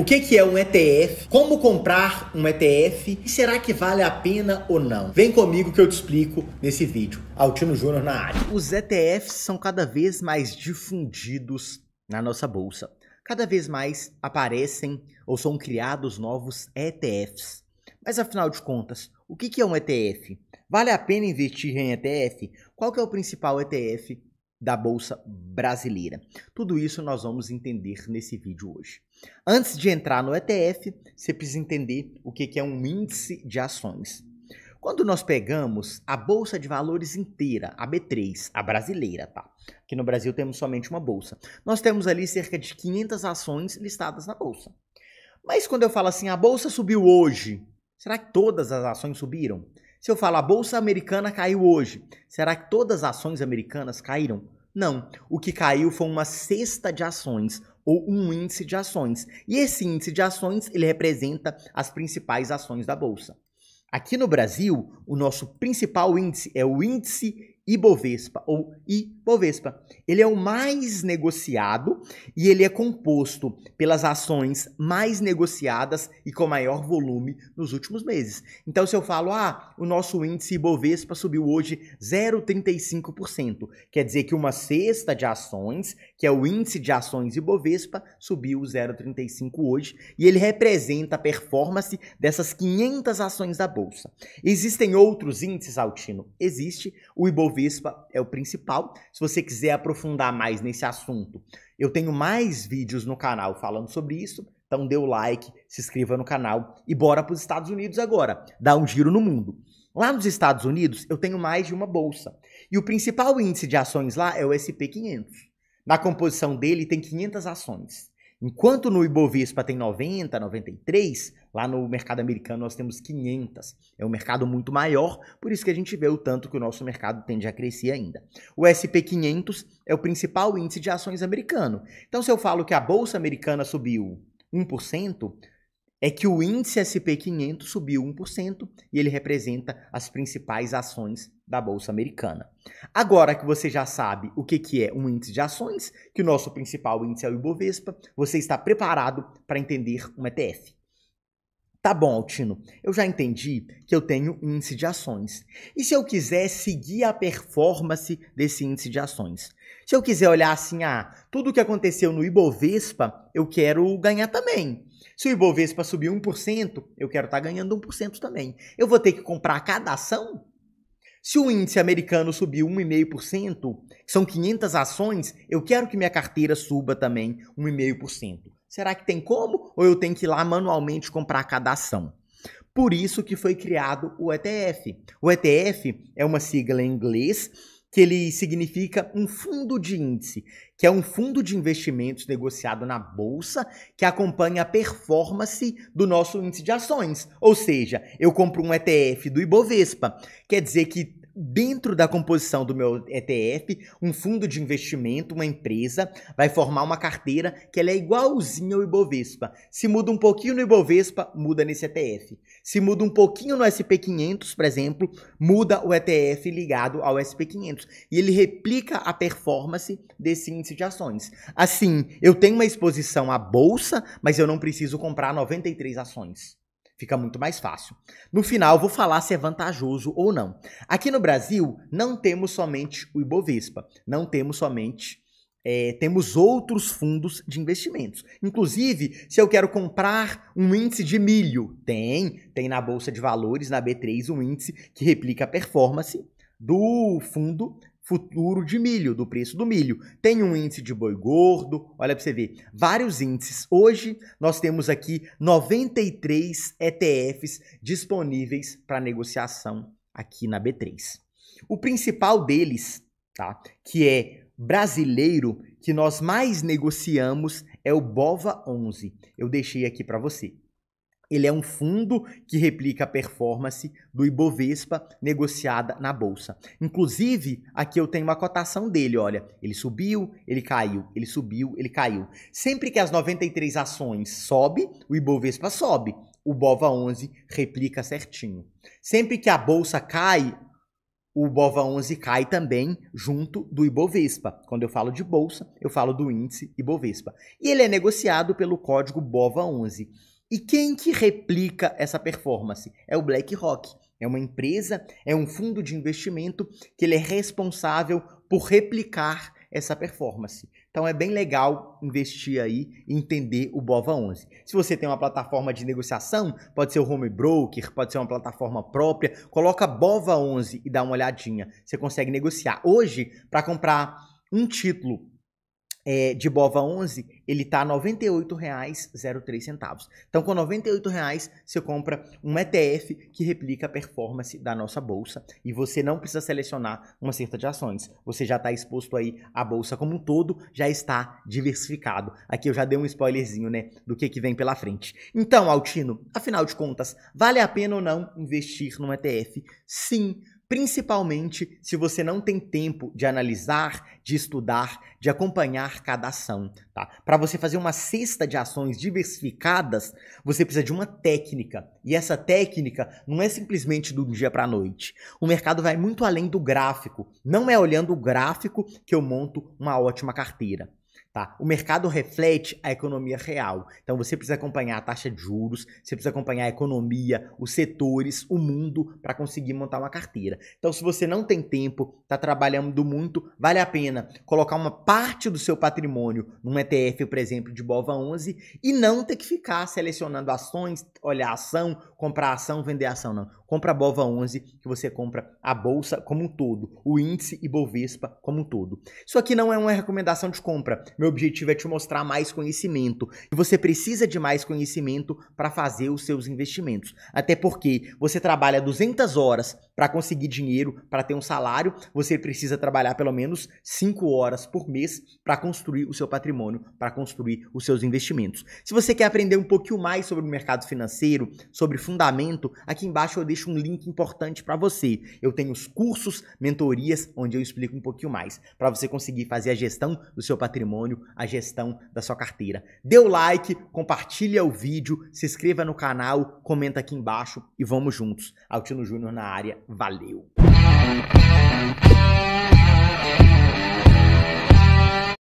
O que, que é um ETF? Como comprar um ETF? E será que vale a pena ou não? Vem comigo que eu te explico nesse vídeo. Altino Júnior na área. Os ETFs são cada vez mais difundidos na nossa bolsa. Cada vez mais aparecem ou são criados novos ETFs. Mas afinal de contas, o que, que é um ETF? Vale a pena investir em ETF? Qual que é o principal ETF da Bolsa Brasileira. Tudo isso nós vamos entender nesse vídeo hoje. Antes de entrar no ETF, você precisa entender o que é um índice de ações. Quando nós pegamos a bolsa de valores inteira, a B3, a brasileira, tá? Aqui no Brasil temos somente uma bolsa. Nós temos ali cerca de 500 ações listadas na bolsa. Mas quando eu falo assim, a bolsa subiu hoje, será que todas as ações subiram? Se eu falo a bolsa americana caiu hoje, será que todas as ações americanas caíram? Não. O que caiu foi uma cesta de ações ou um índice de ações. E esse índice de ações, ele representa as principais ações da bolsa. Aqui no Brasil, o nosso principal índice é o índice Ibovespa ou Ibovespa. Ele é o mais negociado e ele é composto pelas ações mais negociadas e com maior volume nos últimos meses. Então se eu falo, ah, o nosso índice Ibovespa subiu hoje 0,35%, quer dizer que uma cesta de ações, que é o índice de ações Ibovespa, subiu 0,35 hoje e ele representa a performance dessas 500 ações da bolsa. Existem outros índices altino? Existe o Ibovespa Ibovespa é o principal. Se você quiser aprofundar mais nesse assunto, eu tenho mais vídeos no canal falando sobre isso. Então dê o like, se inscreva no canal e bora para os Estados Unidos agora, Dá um giro no mundo. Lá nos Estados Unidos, eu tenho mais de uma bolsa. E o principal índice de ações lá é o SP 500. Na composição dele tem 500 ações. Enquanto no Ibovespa tem 90, 93, Lá no mercado americano nós temos 500. É um mercado muito maior, por isso que a gente vê o tanto que o nosso mercado tende a crescer ainda. O S&P 500 é o principal índice de ações americano. Então se eu falo que a bolsa americana subiu 1%, é que o índice S&P 500 subiu 1% e ele representa as principais ações da bolsa americana. Agora que você já sabe o que que é um índice de ações, que o nosso principal índice é o Ibovespa, você está preparado para entender um ETF. Tá bom, Altino, eu já entendi que eu tenho índice de ações. E se eu quiser seguir a performance desse índice de ações? Se eu quiser olhar assim, ah, tudo o que aconteceu no Ibovespa, eu quero ganhar também. Se o Ibovespa subir 1%, eu quero estar tá ganhando 1% também. Eu vou ter que comprar cada ação? Se o índice americano subir 1,5%, são 500 ações, eu quero que minha carteira suba também 1,5%. Será que tem como? Ou eu tenho que ir lá manualmente comprar cada ação? Por isso que foi criado o ETF. O ETF é uma sigla em inglês que ele significa um fundo de índice, que é um fundo de investimentos negociado na bolsa que acompanha a performance do nosso índice de ações. Ou seja, eu compro um ETF do Ibovespa, quer dizer que dentro da composição do meu ETF, um fundo de investimento, uma empresa, vai formar uma carteira que ela é igualzinha ao Ibovespa. Se muda um pouquinho no Ibovespa, muda nesse ETF. Se muda um pouquinho no SP500, por exemplo, muda o ETF ligado ao SP500. E ele replica a performance desse índice de ações. Assim, eu tenho uma exposição à bolsa, mas eu não preciso comprar 93 ações. Fica muito mais fácil. No final, vou falar se é vantajoso ou não. Aqui no Brasil, não temos somente o Ibovespa, não temos somente. É, temos outros fundos de investimentos. Inclusive, se eu quero comprar um índice de milho, tem, tem na Bolsa de Valores, na B3, um índice que replica a performance do fundo futuro de milho, do preço do milho. Tem um índice de boi gordo, olha para você ver, vários índices. Hoje nós temos aqui 93 ETFs disponíveis para negociação aqui na B3. O principal deles, tá, que é brasileiro, que nós mais negociamos é o Bova 11. Eu deixei aqui para você. Ele é um fundo que replica a performance do Ibovespa negociada na bolsa. Inclusive, aqui eu tenho uma cotação dele, olha, ele subiu, ele caiu, ele subiu, ele caiu. Sempre que as 93 ações sobe, o Ibovespa sobe. O Bova 11 replica certinho. Sempre que a bolsa cai, o Bova 11 cai também junto do Ibovespa. Quando eu falo de bolsa, eu falo do índice Ibovespa. E ele é negociado pelo código Bova 11. E quem que replica essa performance? É o BlackRock. É uma empresa, é um fundo de investimento que ele é responsável por replicar essa performance. Então é bem legal investir aí e entender o Bova 11. Se você tem uma plataforma de negociação, pode ser o Home Broker, pode ser uma plataforma própria, coloca Bova 11 e dá uma olhadinha. Você consegue negociar. Hoje, para comprar um título é, de Bova 11, ele está R$ 98,03. Então, com R$ 98,00, você compra um ETF que replica a performance da nossa bolsa e você não precisa selecionar uma certa de ações. Você já está exposto aí à bolsa como um todo, já está diversificado. Aqui eu já dei um spoilerzinho, né, do que, que vem pela frente. Então, Altino, afinal de contas, vale a pena ou não investir num ETF? Sim, principalmente se você não tem tempo de analisar, de estudar, de acompanhar cada ação. Tá? Para você fazer uma cesta de ações diversificadas, você precisa de uma técnica. E essa técnica não é simplesmente do dia para a noite. O mercado vai muito além do gráfico. Não é olhando o gráfico que eu monto uma ótima carteira. Tá? O mercado reflete a economia real. Então você precisa acompanhar a taxa de juros, você precisa acompanhar a economia, os setores, o mundo para conseguir montar uma carteira. Então se você não tem tempo, está trabalhando muito, vale a pena colocar uma parte do seu patrimônio num ETF, por exemplo, de Bova 11 e não ter que ficar selecionando ações, olhar ação, comprar ação, vender ação, não. Compra a Bova 11 que você compra a bolsa como um todo, o índice e Bovespa como um todo. Isso aqui não é uma recomendação de compra meu objetivo é te mostrar mais conhecimento. E você precisa de mais conhecimento para fazer os seus investimentos. Até porque você trabalha 200 horas para conseguir dinheiro, para ter um salário, você precisa trabalhar pelo menos 5 horas por mês para construir o seu patrimônio, para construir os seus investimentos. Se você quer aprender um pouquinho mais sobre o mercado financeiro, sobre fundamento, aqui embaixo eu deixo um link importante para você. Eu tenho os cursos, mentorias, onde eu explico um pouquinho mais para você conseguir fazer a gestão do seu patrimônio patrimônio, a gestão da sua carteira. Dê o like, compartilha o vídeo, se inscreva no canal, comenta aqui embaixo e vamos juntos. Altino Júnior na área. Valeu.